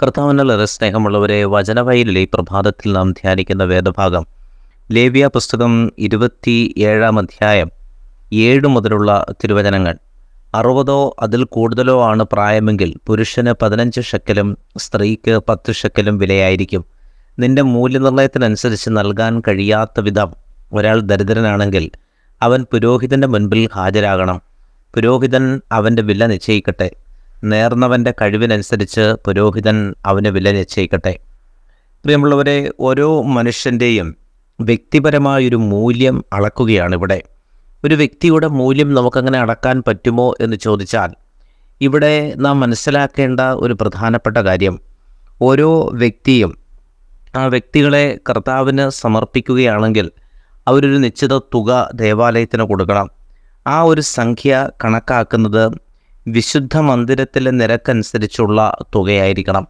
കർത്താവിനേറെ സ്നേഹമുള്ളവരെ വചനവയലിലെ പ്രഭാതത്തിൽ നാം ധ്യാനിക്കുന്ന വേദഭാഗം ലേവ്യ പുസ്തകം ഇരുപത്തി ഏഴാം അധ്യായം ഏഴ് മുതലുള്ള തിരുവചനങ്ങൾ അറുപതോ അതിൽ കൂടുതലോ ആണ് പ്രായമെങ്കിൽ പുരുഷന് പതിനഞ്ച് ഷക്കലും സ്ത്രീക്ക് പത്ത് ഷക്കലും വിലയായിരിക്കും നിന്റെ മൂല്യനിർണയത്തിനനുസരിച്ച് നൽകാൻ കഴിയാത്ത വിധം ഒരാൾ ദരിദ്രനാണെങ്കിൽ അവൻ പുരോഹിതൻ്റെ മുൻപിൽ ഹാജരാകണം പുരോഹിതൻ അവൻ്റെ വില നിശ്ചയിക്കട്ടെ നേർന്നവൻ്റെ കഴിവിനനുസരിച്ച് പുരോഹിതൻ അവന് വില നിശ്ചയിക്കട്ടെ പ്രിയമുള്ളവരെ ഓരോ മനുഷ്യൻ്റെയും വ്യക്തിപരമായൊരു മൂല്യം അളക്കുകയാണ് ഇവിടെ ഒരു വ്യക്തിയുടെ മൂല്യം നമുക്കങ്ങനെ അടക്കാൻ പറ്റുമോ എന്ന് ചോദിച്ചാൽ ഇവിടെ നാം മനസ്സിലാക്കേണ്ട ഒരു പ്രധാനപ്പെട്ട കാര്യം ഓരോ വ്യക്തിയും ആ വ്യക്തികളെ കർത്താവിന് സമർപ്പിക്കുകയാണെങ്കിൽ അവരൊരു നിശ്ചിത തുക ദേവാലയത്തിന് കൊടുക്കണം ആ ഒരു സംഖ്യ കണക്കാക്കുന്നത് വിശുദ്ധ മന്ദിരത്തിലെ നിരക്കനുസരിച്ചുള്ള തുകയായിരിക്കണം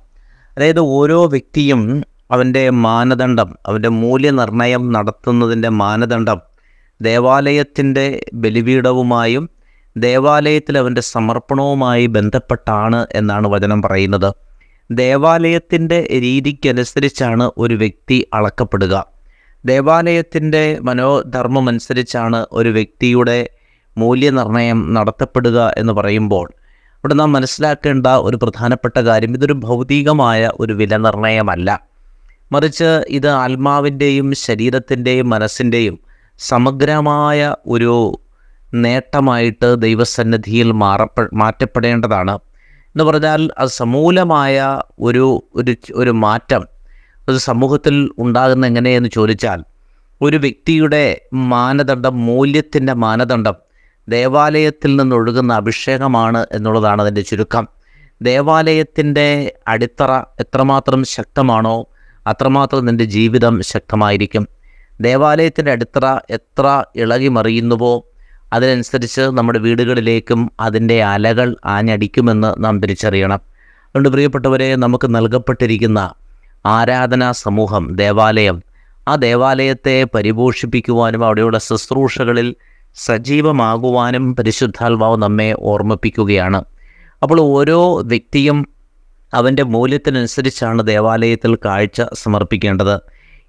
അതായത് ഓരോ വ്യക്തിയും അവൻ്റെ മാനദണ്ഡം അവൻ്റെ മൂല്യനിർണ്ണയം നടത്തുന്നതിൻ്റെ മാനദണ്ഡം ദേവാലയത്തിൻ്റെ ബലിപീഠവുമായും ദേവാലയത്തിൽ അവൻ്റെ സമർപ്പണവുമായി ബന്ധപ്പെട്ടാണ് എന്നാണ് വചനം പറയുന്നത് ദേവാലയത്തിൻ്റെ രീതിക്കനുസരിച്ചാണ് ഒരു വ്യക്തി അളക്കപ്പെടുക ദേവാലയത്തിൻ്റെ മനോധർമ്മമനുസരിച്ചാണ് ഒരു വ്യക്തിയുടെ മൂല്യനിർണ്ണയം നടത്തപ്പെടുക എന്ന് പറയുമ്പോൾ ഇവിടെ നാം മനസ്സിലാക്കേണ്ട ഒരു പ്രധാനപ്പെട്ട കാര്യം ഇതൊരു ഭൗതികമായ ഒരു വിലനിർണ്ണയമല്ല മറിച്ച് ഇത് ആത്മാവിൻ്റെയും ശരീരത്തിൻ്റെയും മനസ്സിൻ്റെയും സമഗ്രമായ ഒരു നേട്ടമായിട്ട് ദൈവസന്നിധിയിൽ മാറപ്പെ മാറ്റപ്പെടേണ്ടതാണ് എന്ന് പറഞ്ഞാൽ അത് സമൂലമായ ഒരു ഒരു ഒരു മാറ്റം ഒരു സമൂഹത്തിൽ ഉണ്ടാകുന്ന എങ്ങനെയെന്ന് ചോദിച്ചാൽ ഒരു വ്യക്തിയുടെ മാനദണ്ഡം മൂല്യത്തിൻ്റെ മാനദണ്ഡം ദേവാലയത്തിൽ നിന്നൊഴുകുന്ന അഭിഷേകമാണ് എന്നുള്ളതാണ് അതിൻ്റെ ചുരുക്കം ദേവാലയത്തിൻ്റെ അടിത്തറ എത്രമാത്രം ശക്തമാണോ അത്രമാത്രം നിൻ്റെ ജീവിതം ശക്തമായിരിക്കും ദേവാലയത്തിൻ്റെ അടിത്തറ എത്ര ഇളകി മറിയുന്നുവോ അതിനനുസരിച്ച് നമ്മുടെ വീടുകളിലേക്കും അതിൻ്റെ അലകൾ ആഞ്ഞടിക്കുമെന്ന് നാം തിരിച്ചറിയണം അതുകൊണ്ട് പ്രിയപ്പെട്ടവരെ നമുക്ക് നൽകപ്പെട്ടിരിക്കുന്ന ആരാധനാ സമൂഹം ദേവാലയം ആ ദേവാലയത്തെ പരിപോഷിപ്പിക്കുവാനും അവിടെയുള്ള ശുശ്രൂഷകളിൽ സജീവമാകുവാനും പരിശുദ്ധാത്മാവ് നമ്മെ ഓർമ്മിപ്പിക്കുകയാണ് അപ്പോൾ ഓരോ വ്യക്തിയും അവൻ്റെ മൂല്യത്തിനനുസരിച്ചാണ് ദേവാലയത്തിൽ കാഴ്ച സമർപ്പിക്കേണ്ടത്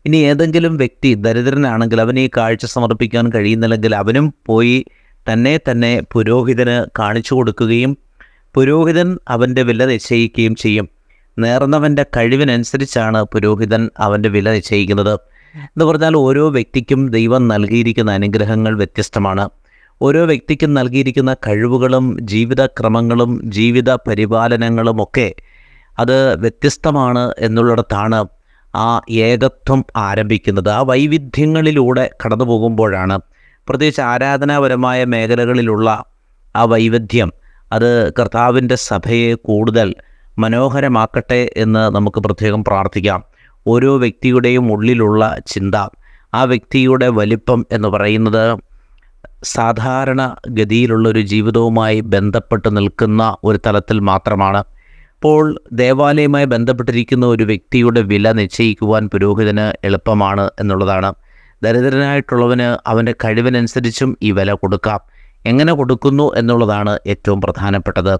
ഇനി ഏതെങ്കിലും വ്യക്തി ദരിദ്രനാണെങ്കിൽ അവൻ ഈ കാഴ്ച സമർപ്പിക്കാൻ കഴിയുന്നില്ലെങ്കിൽ അവനും പോയി തന്നെ തന്നെ പുരോഹിതന് കാണിച്ചു കൊടുക്കുകയും പുരോഹിതൻ അവൻ്റെ വില നിശ്ചയിക്കുകയും ചെയ്യും നേർന്നവൻ്റെ കഴിവിനനുസരിച്ചാണ് പുരോഹിതൻ അവൻ്റെ വില നിശ്ചയിക്കുന്നത് എന്ന് പറഞ്ഞാൽ ഓരോ വ്യക്തിക്കും ദൈവം നൽകിയിരിക്കുന്ന അനുഗ്രഹങ്ങൾ വ്യത്യസ്തമാണ് ഓരോ വ്യക്തിക്കും നൽകിയിരിക്കുന്ന കഴിവുകളും ജീവിതക്രമങ്ങളും ജീവിത പരിപാലനങ്ങളും ഒക്കെ അത് വ്യത്യസ്തമാണ് എന്നുള്ളിടത്താണ് ആ ഏകത്വം ആരംഭിക്കുന്നത് ആ വൈവിധ്യങ്ങളിലൂടെ കടന്നു പോകുമ്പോഴാണ് പ്രത്യേകിച്ച് ആരാധനാപരമായ മേഖലകളിലുള്ള ആ വൈവിധ്യം അത് കർത്താവിൻ്റെ സഭയെ കൂടുതൽ മനോഹരമാക്കട്ടെ എന്ന് നമുക്ക് പ്രത്യേകം പ്രാർത്ഥിക്കാം ഓരോ വ്യക്തിയുടെയും ഉള്ളിലുള്ള ചിന്ത ആ വ്യക്തിയുടെ വലിപ്പം എന്ന് പറയുന്നത് സാധാരണ ഗതിയിലുള്ളൊരു ജീവിതവുമായി ബന്ധപ്പെട്ട് നിൽക്കുന്ന ഒരു തലത്തിൽ മാത്രമാണ് അപ്പോൾ ദേവാലയവുമായി ബന്ധപ്പെട്ടിരിക്കുന്ന ഒരു വ്യക്തിയുടെ വില നിശ്ചയിക്കുവാൻ പുരോഹിതന് എളുപ്പമാണ് എന്നുള്ളതാണ് ദരിദ്രനായിട്ടുള്ളവന് അവൻ്റെ കഴിവിനനുസരിച്ചും ഈ വില കൊടുക്കാം എങ്ങനെ കൊടുക്കുന്നു എന്നുള്ളതാണ് ഏറ്റവും പ്രധാനപ്പെട്ടത്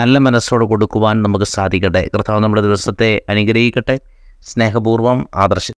നല്ല മനസ്സോടെ കൊടുക്കുവാൻ നമുക്ക് സാധിക്കട്ടെ കർത്താവ് നമ്മുടെ ദിവസത്തെ അനുഗ്രഹിക്കട്ടെ സ്നേഹപൂർവ്വം ആദർശ്